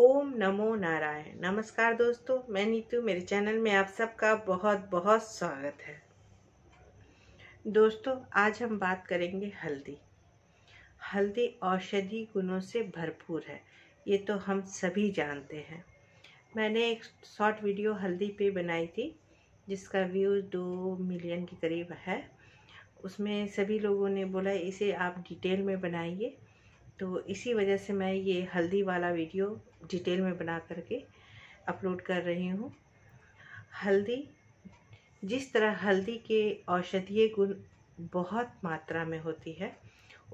ओम नमो नारायण नमस्कार दोस्तों मैं नीतू मेरे चैनल में आप सबका बहुत बहुत स्वागत है दोस्तों आज हम बात करेंगे हल्दी हल्दी औषधि गुणों से भरपूर है ये तो हम सभी जानते हैं मैंने एक शॉर्ट वीडियो हल्दी पे बनाई थी जिसका व्यूज़ दो मिलियन के करीब है उसमें सभी लोगों ने बोला इसे आप डिटेल में बनाइए तो इसी वजह से मैं ये हल्दी वाला वीडियो डिटेल में बना करके अपलोड कर रही हूँ हल्दी जिस तरह हल्दी के औषधीय गुण बहुत मात्रा में होती है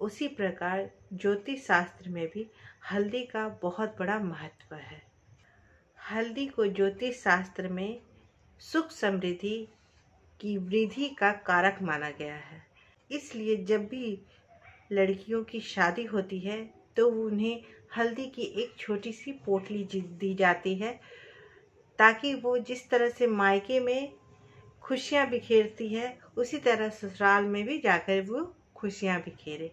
उसी प्रकार ज्योतिष शास्त्र में भी हल्दी का बहुत बड़ा महत्व है हल्दी को ज्योतिष शास्त्र में सुख समृद्धि की वृद्धि का कारक माना गया है इसलिए जब भी लड़कियों की शादी होती है तो उन्हें हल्दी की एक छोटी सी पोटली दी जाती है ताकि वो जिस तरह से मायके में खुशियाँ बिखेरती है उसी तरह ससुराल में भी जाकर वो खुशियाँ बिखेरे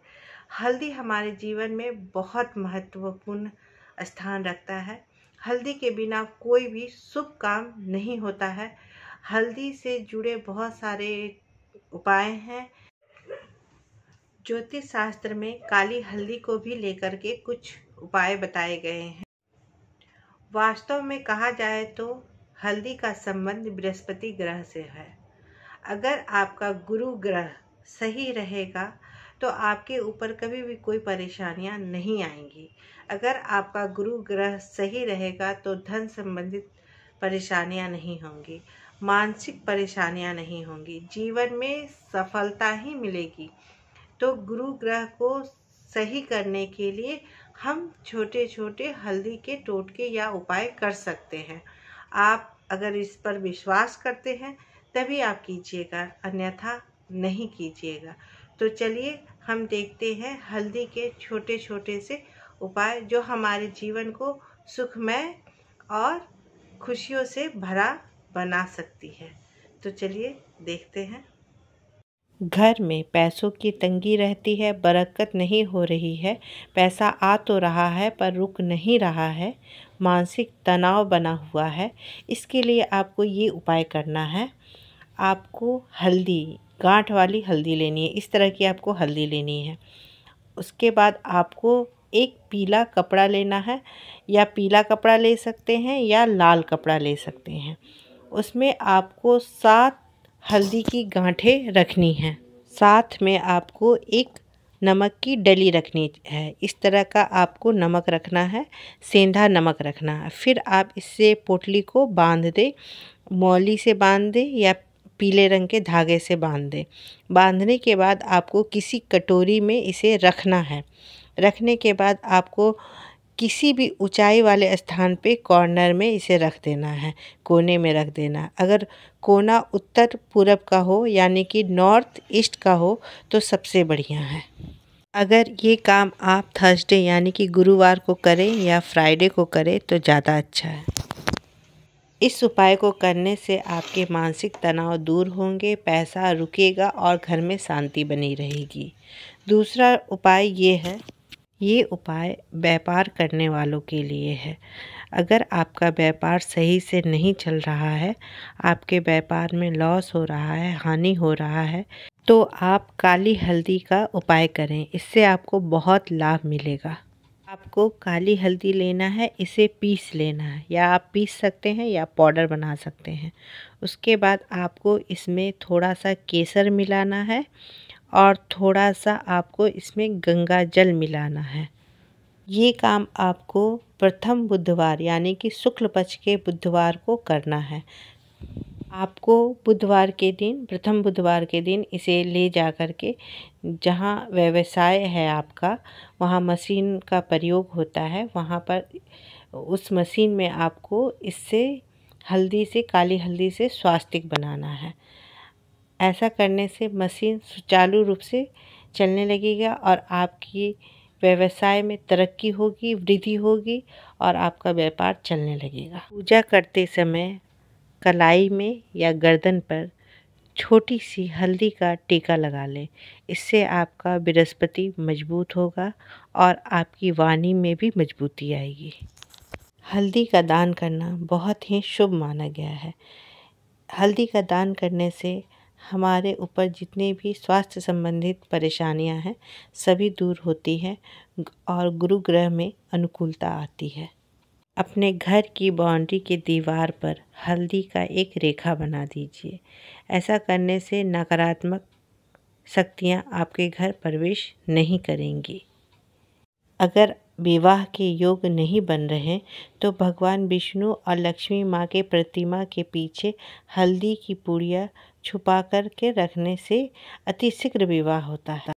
हल्दी हमारे जीवन में बहुत महत्वपूर्ण स्थान रखता है हल्दी के बिना कोई भी शुभ काम नहीं होता है हल्दी से जुड़े बहुत सारे उपाय हैं ज्योतिष शास्त्र में काली हल्दी को भी लेकर के कुछ उपाय बताए गए हैं वास्तव में कहा जाए तो हल्दी का संबंध बृहस्पति ग्रह से है अगर आपका गुरु ग्रह सही रहेगा तो आपके ऊपर कभी भी कोई परेशानियां नहीं आएंगी अगर आपका गुरु ग्रह सही रहेगा तो धन संबंधित परेशानियां नहीं होंगी मानसिक परेशानियां नहीं होंगी जीवन में सफलता ही मिलेगी तो गुरु ग्रह को सही करने के लिए हम छोटे छोटे हल्दी के टोटके या उपाय कर सकते हैं आप अगर इस पर विश्वास करते हैं तभी आप कीजिएगा अन्यथा नहीं कीजिएगा तो चलिए हम देखते हैं हल्दी के छोटे छोटे से उपाय जो हमारे जीवन को सुखमय और खुशियों से भरा बना सकती है तो चलिए देखते हैं घर में पैसों की तंगी रहती है बरकत नहीं हो रही है पैसा आ तो रहा है पर रुक नहीं रहा है मानसिक तनाव बना हुआ है इसके लिए आपको ये उपाय करना है आपको हल्दी गांठ वाली हल्दी लेनी है इस तरह की आपको हल्दी लेनी है उसके बाद आपको एक पीला कपड़ा लेना है या पीला कपड़ा ले सकते हैं या लाल कपड़ा ले सकते हैं उसमें आपको सात हल्दी की गांठें रखनी हैं साथ में आपको एक नमक की डली रखनी है इस तरह का आपको नमक रखना है सेंधा नमक रखना है फिर आप इससे पोटली को बांध दें मौली से बांध दें या पीले रंग के धागे से बांध दें बांधने के बाद आपको किसी कटोरी में इसे रखना है रखने के बाद आपको किसी भी ऊंचाई वाले स्थान पे कॉर्नर में इसे रख देना है कोने में रख देना अगर कोना उत्तर पूरब का हो यानी कि नॉर्थ ईस्ट का हो तो सबसे बढ़िया है अगर ये काम आप थर्सडे यानी कि गुरुवार को करें या फ्राइडे को करें तो ज़्यादा अच्छा है इस उपाय को करने से आपके मानसिक तनाव दूर होंगे पैसा रुकेगा और घर में शांति बनी रहेगी दूसरा उपाय ये है ये उपाय व्यापार करने वालों के लिए है अगर आपका व्यापार सही से नहीं चल रहा है आपके व्यापार में लॉस हो रहा है हानि हो रहा है तो आप काली हल्दी का उपाय करें इससे आपको बहुत लाभ मिलेगा आपको काली हल्दी लेना है इसे पीस लेना है या आप पीस सकते हैं या पाउडर बना सकते हैं उसके बाद आपको इसमें थोड़ा सा केसर मिलाना है और थोड़ा सा आपको इसमें गंगा जल मिलाना है ये काम आपको प्रथम बुधवार यानी कि शुक्ल पक्ष के बुधवार को करना है आपको बुधवार के दिन प्रथम बुधवार के दिन इसे ले जा कर के जहाँ व्यवसाय है आपका वहाँ मशीन का प्रयोग होता है वहाँ पर उस मशीन में आपको इससे हल्दी से काली हल्दी से स्वास्तिक बनाना है ऐसा करने से मशीन सुचारू रूप से चलने लगेगा और आपकी व्यवसाय में तरक्की होगी वृद्धि होगी और आपका व्यापार चलने लगेगा पूजा करते समय कलाई में या गर्दन पर छोटी सी हल्दी का टीका लगा लें इससे आपका बृहस्पति मजबूत होगा और आपकी वाणी में भी मजबूती आएगी हल्दी का दान करना बहुत ही शुभ माना गया है हल्दी का दान करने से हमारे ऊपर जितनी भी स्वास्थ्य संबंधित परेशानियां हैं सभी दूर होती हैं और गुरु ग्रह में अनुकूलता आती है अपने घर की बाउंड्री की दीवार पर हल्दी का एक रेखा बना दीजिए ऐसा करने से नकारात्मक शक्तियां आपके घर प्रवेश नहीं करेंगी अगर विवाह के योग नहीं बन रहे तो भगवान विष्णु और लक्ष्मी माँ के प्रतिमा के पीछे हल्दी की पूड़िया छुपा करके रखने से अतिशीघ्र विवाह होता है